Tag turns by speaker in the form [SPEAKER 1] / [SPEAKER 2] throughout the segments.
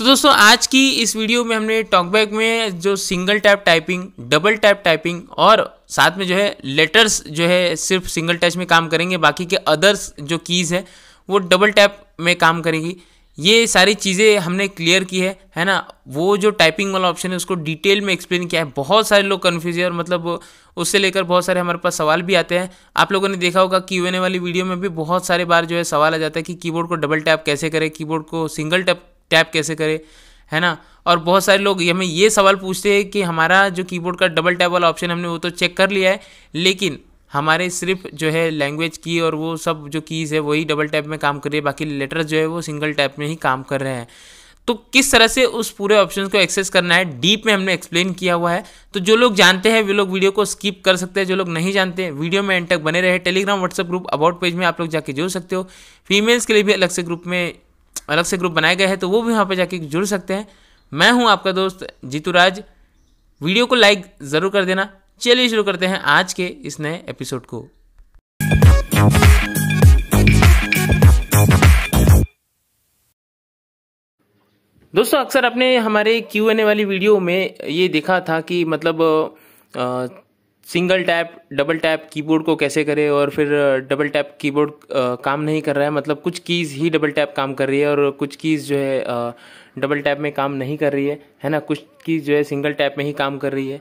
[SPEAKER 1] तो दोस्तों आज की इस वीडियो में हमने टॉकबैक में जो single tap typing double tap typing और साथ में जो है लेटर्स जो है सिर्फ सिंगल टच में काम करेंगे बाकी के अदर्स जो कीज़ है वो डबल टैप में काम करेंगी ये सारी चीज़ें हमने क्लियर की है है ना वो जो टाइपिंग वाला ऑप्शन है उसको डिटेल में एक्सप्लेन किया है बहुत सारे लोग कन्फ्यूज है और मतलब उससे लेकर बहुत सारे हमारे पास सवाल भी आते हैं आप लोगों ने देखा होगा क्यू एन ए वाली वीडियो में भी बहुत सारे बार जो है सवाल आ जाता है कि कीबोर्ड को डबल टैप कैसे करें कीबोर्ड को सिंगल टैप टैप कैसे करें है ना और बहुत सारे लोग हमें ये सवाल पूछते हैं कि हमारा जो कीबोर्ड का डबल टैप वाला ऑप्शन हमने वो तो चेक कर लिया है लेकिन हमारे सिर्फ जो है लैंग्वेज की और वो सब जो कीज़ है वही डबल टैप में काम कर रही है बाकी लेटर्स जो है वो सिंगल टैप में ही काम कर रहे हैं तो किस तरह से उस पूरे ऑप्शन को एक्सेस करना है डीप में हमने एक्सप्लेन किया हुआ है तो जो लोग जानते हैं वे लोग वीडियो को स्किप कर सकते हैं जो लोग नहीं जानते वीडियो में एंड तक बने रहे Telegram WhatsApp group about page में आप लोग जाके जोड़ सकते हो फीमेल्स के लिए भी अलग से ग्रुप में अलग से ग्रुप बनाए गए हैं तो वो भी वहाँ पर जाके जुड़ सकते हैं मैं हूँ आपका दोस्त राज वीडियो को लाइक ज़रूर कर देना चलिए शुरू करते हैं आज के इस नए एपिसोड को दोस्तों अक्सर अपने हमारे क्यू एन ए वाली वीडियो में ये देखा था कि मतलब single tap double tap keyboard को कैसे करें और फिर डबल टैप कीबोर्ड काम नहीं कर रहा है मतलब कुछ कीज़ ही डबल टैप काम कर रही है और कुछ कीज़ जो है डबल टैप में काम नहीं कर रही है है ना कुछ कीज़ जो है सिंगल टैप में ही काम कर रही है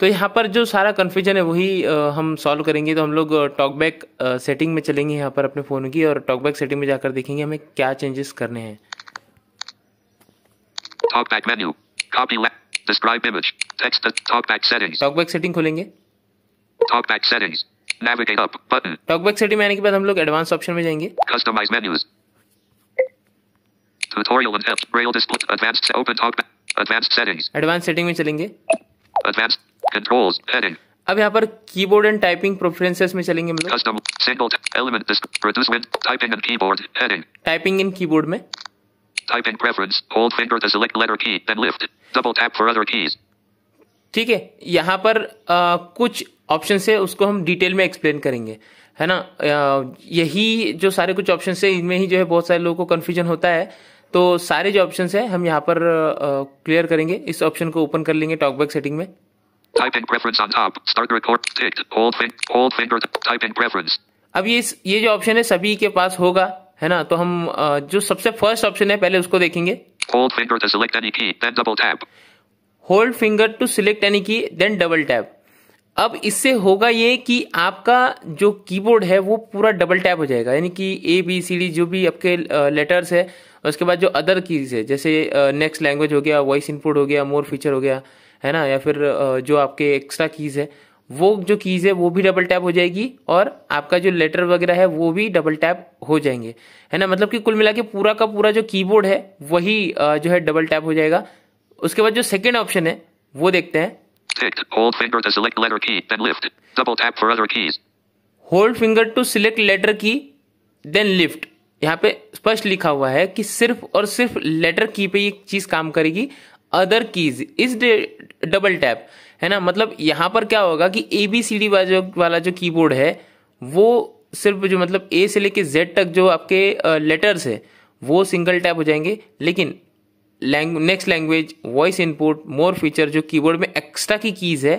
[SPEAKER 1] तो यहाँ पर जो सारा कन्फ्यूजन है वही हम सॉल्व करेंगे तो हम लोग टॉकबैक सेटिंग में चलेंगे यहाँ पर अपने फ़ोन की और टॉकबैक सेटिंग में जाकर देखेंगे हमें क्या चेंजेस करने हैं
[SPEAKER 2] टॉकबैक सेटिंग खोलेंगे Talkback settings. Navigate up button.
[SPEAKER 1] Talkback settings में आने के बाद हम लोग advanced option में जाएंगे
[SPEAKER 2] customise menus tutorial and help braille display advanced Open Talkback. Advanced settings.
[SPEAKER 1] Advanced setting में चलेंगे
[SPEAKER 2] Advanced controls. Heading.
[SPEAKER 1] अब यहाँ पर कीबोर्ड एंड टाइपिंग प्रेफरेंसेस में चलेंगे मतलब
[SPEAKER 2] custom single element produce with typing and keyboard heading
[SPEAKER 1] typing and keyboard में
[SPEAKER 2] typing preference hold finger to select letter key then lift double tap for other keys
[SPEAKER 1] ठीक है यहाँ पर आ, कुछ option है उसको हम डिटेल में एक्सप्लेन करेंगे है ना यही जो सारे कुछ ऑप्शन है इनमें ही जो है बहुत सारे लोगों को कन्फ्यूजन होता है तो सारे जो ऑप्शन है हम यहाँ पर क्लियर करेंगे इस ऑप्शन को ओपन कर लेंगे टॉकबैक सेटिंग में
[SPEAKER 2] Type in preference on top. Start record. Hold, fin hold finger. Type in preference.
[SPEAKER 1] अब ये ये जो ऑप्शन है सभी के पास होगा है ना तो हम जो सबसे फर्स्ट ऑप्शन है पहले उसको देखेंगे
[SPEAKER 2] Hold finger to select any key, then double tap.
[SPEAKER 1] Hold finger to select यानी कि देन डबल टैप अब इससे होगा ये कि आपका जो कीबोर्ड है वो पूरा डबल टैप हो जाएगा यानी कि ए बी सी डी जो भी आपके लेटर्स है उसके बाद जो अदर कीज है जैसे नेक्स्ट लैंग्वेज हो गया वॉइस इनपुट हो गया मोर फीचर हो गया है ना या फिर जो आपके एक्स्ट्रा कीज है वो जो कीज़ है वो भी डबल टैप हो जाएगी और आपका जो लेटर वगैरह है वो भी डबल टैप हो जाएंगे है ना मतलब कि कुल मिला के पूरा का पूरा जो कीबोर्ड है वही जो है डबल टैप हो जाएगा उसके बाद जो सेकेंड ऑप्शन है वो देखते हैं hold finger to select letter key then lift यहाँ पे स्पष्ट लिखा हुआ है कि सिर्फ और सिर्फ लेटर की पे ये चीज काम करेगी other keys is double tap है ना मतलब यहाँ पर क्या होगा कि ए बी सी डी वाला जो कीबोर्ड है वो सिर्फ जो मतलब ए से लेके जेड तक जो आपके लेटर्स है वो सिंगल टैप हो जाएंगे लेकिन next language voice input more feature जो कीबोर्ड में एक्स्ट्रा की कीज़ है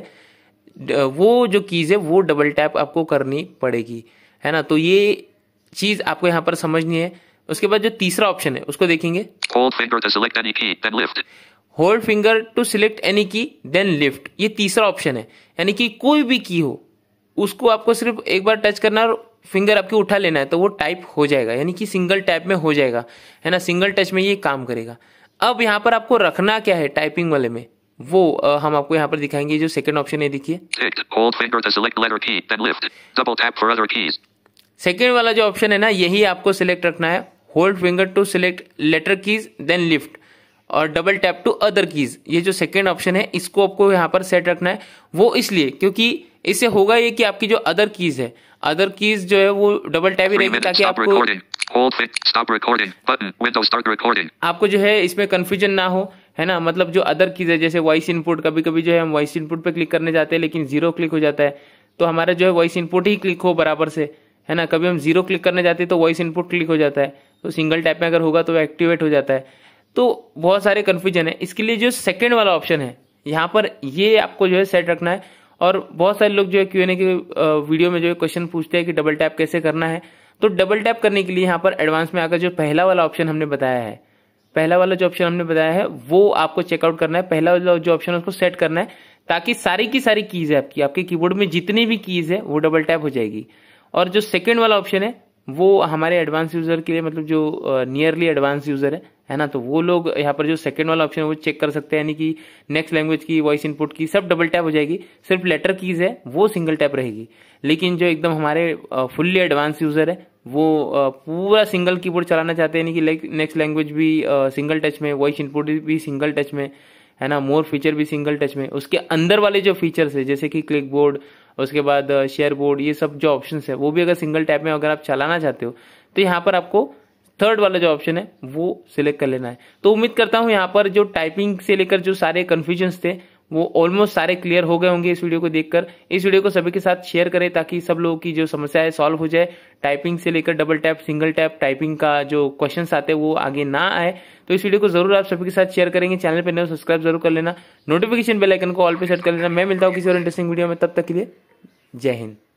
[SPEAKER 1] वो जो कीज़ है वो डबल टैप आपको करनी पड़ेगी है ना तो ये चीज़ आपको यहाँ पर समझनी है उसके बाद जो तीसरा ऑप्शन है उसको देखेंगे hold finger to select any key then lift ये तीसरा ऑप्शन है यानी कि कोई भी की हो उसको आपको सिर्फ एक बार टच करना और फिंगर आपके उठा लेना है तो वो टाइप हो जाएगा यानी कि सिंगल टैप में हो जाएगा है ना सिंगल टच में ये काम करेगा अब यहाँ पर आपको रखना क्या है टाइपिंग वाले में वो आ, हम आपको यहाँ पर दिखाएंगे जो सेकंड ऑप्शन है देखिए सेकंड वाला जो ऑप्शन है ना यही आपको सिलेक्ट रखना है hold finger to select letter keys then lift और double tap to other keys ये जो सेकंड ऑप्शन है इसको आपको यहाँ पर सेट रखना है वो इसलिए क्योंकि इससे होगा ये कि आपकी जो अदर कीज है अदर कीज जो है वो डबल टैप ही रहेगी ताकि आपको
[SPEAKER 2] Hold it. Stop recording. Button. Windows start recording.
[SPEAKER 1] आपको जो है इसमें कन्फ्यूजन ना हो है ना मतलब जो अदर चीज़ है जैसे वॉइस इनपुट कभी कभी जो है हम वॉइस इनपुट पे क्लिक करने जाते हैं लेकिन जीरो क्लिक हो जाता है तो हमारा जो है वॉइस इनपुट ही क्लिक हो बराबर से है ना कभी हम जीरो क्लिक करने जाते हैं तो वॉइस इनपुट क्लिक हो जाता है तो सिंगल टैप में अगर होगा तो एक्टिवेट हो जाता है तो बहुत सारे कन्फ्यूजन है इसके लिए जो सेकेंड वाला ऑप्शन है यहाँ पर ये आपको जो है सेट रखना है और बहुत सारे लोग जो है क्यों ए के वीडियो में जो है क्वेश्चन पूछते हैं कि डबल टैप कैसे करना है तो डबल टैप करने के लिए यहाँ पर एडवांस में आकर जो पहला वाला ऑप्शन हमने बताया है पहला वाला जो ऑप्शन हमने बताया है वो आपको चेकआउट करना है पहला वाला जो ऑप्शन है उसको सेट करना है ताकि सारी की सारी कीज़ है आपकी आपके कीबोर्ड में जितनी भी कीज़ है वो डबल टैप हो जाएगी और जो सेकेंड वाला ऑप्शन है वो हमारे एडवांस यूज़र के लिए मतलब जो नियरली एडवांस यूज़र है है ना तो वो लोग यहाँ पर जो सेकंड वाला ऑप्शन है वो चेक कर सकते हैं यानी कि नेक्स्ट लैंग्वेज की वॉइस इनपुट की सब डबल टैप हो जाएगी सिर्फ लेटर कीज है वो सिंगल टैप रहेगी लेकिन जो एकदम हमारे फुल्ली एडवांस यूज़र है वो पूरा सिंगल कीबोर्ड चलाना चाहते हैं यानी कि नेक्स्ट लैंग्वेज भी सिंगल टच में वॉइस इनपुट भी सिंगल टच में है ना मोर फीचर भी सिंगल टच में उसके अंदर वाले जो फीचर्स है जैसे कि क्लिक बोर्ड उसके बाद शेयर बोर्ड ये सब जो ऑप्शन है वो भी अगर सिंगल टैप में अगर आप चलाना चाहते हो तो यहाँ पर आपको थर्ड वाला जो ऑप्शन है वो सिलेक्ट कर लेना है तो उम्मीद करता हूँ यहाँ पर जो टाइपिंग से लेकर जो सारे कन्फ्यूजन्स थे वो ऑलमोस्ट सारे क्लियर हो गए होंगे इस वीडियो को देखकर इस वीडियो को सभी के साथ शेयर करें ताकि सब लोगों की जो समस्या है सॉल्व हो जाए टाइपिंग से लेकर double tap single tap typing का जो क्वेश्चन आते हैं वो आगे ना आए तो इस वीडियो को जरूर आप सभी के साथ शेयर करेंगे चैनल पर नए सब्सक्राइब जरूर कर लेना नोटिफिकेशन बेलाइकन को ऑल पे सेट कर लेना मैं मिलता हूँ किसी और इंटरेस्टिंग वीडियो में तब तक के लिए जय हिंद